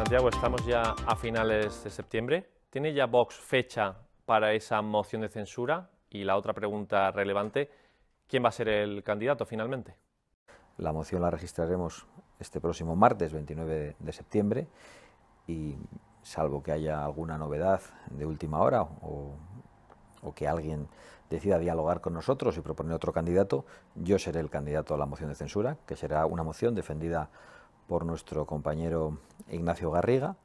Santiago, estamos ya a finales de septiembre. ¿Tiene ya Vox fecha para esa moción de censura? Y la otra pregunta relevante, ¿quién va a ser el candidato finalmente? La moción la registraremos este próximo martes, 29 de septiembre, y salvo que haya alguna novedad de última hora o, o que alguien decida dialogar con nosotros y proponer otro candidato, yo seré el candidato a la moción de censura, que será una moción defendida por nuestro compañero Ignacio Garriga.